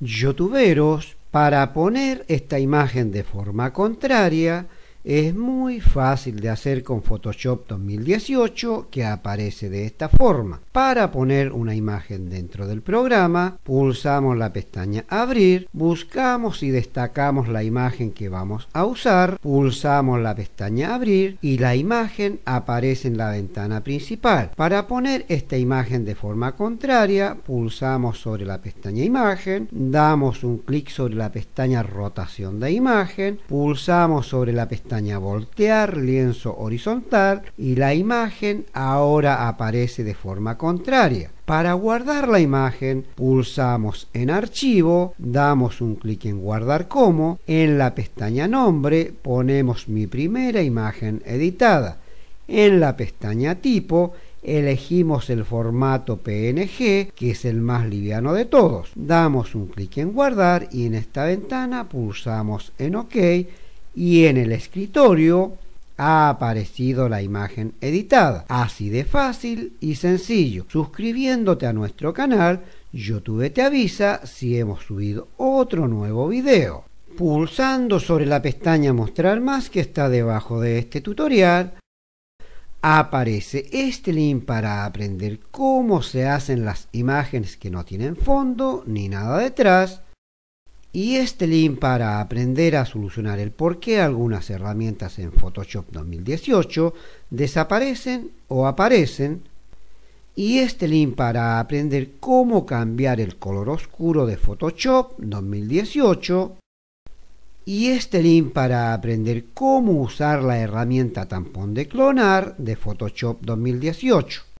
youtuberos para poner esta imagen de forma contraria es muy fácil de hacer con Photoshop 2018 que aparece de esta forma. Para poner una imagen dentro del programa, pulsamos la pestaña Abrir, buscamos y destacamos la imagen que vamos a usar, pulsamos la pestaña Abrir y la imagen aparece en la ventana principal. Para poner esta imagen de forma contraria, pulsamos sobre la pestaña Imagen, damos un clic sobre la pestaña Rotación de imagen, pulsamos sobre la pestaña voltear, lienzo horizontal y la imagen ahora aparece de forma contraria. Para guardar la imagen pulsamos en archivo, damos un clic en guardar como, en la pestaña nombre ponemos mi primera imagen editada. En la pestaña tipo elegimos el formato PNG, que es el más liviano de todos. Damos un clic en guardar y en esta ventana pulsamos en OK y en el escritorio ha aparecido la imagen editada. Así de fácil y sencillo. Suscribiéndote a nuestro canal, YouTube te avisa si hemos subido otro nuevo video. Pulsando sobre la pestaña Mostrar más que está debajo de este tutorial, aparece este link para aprender cómo se hacen las imágenes que no tienen fondo ni nada detrás y este link para aprender a solucionar el por qué algunas herramientas en Photoshop 2018 desaparecen o aparecen. Y este link para aprender cómo cambiar el color oscuro de Photoshop 2018. Y este link para aprender cómo usar la herramienta tampón de clonar de Photoshop 2018.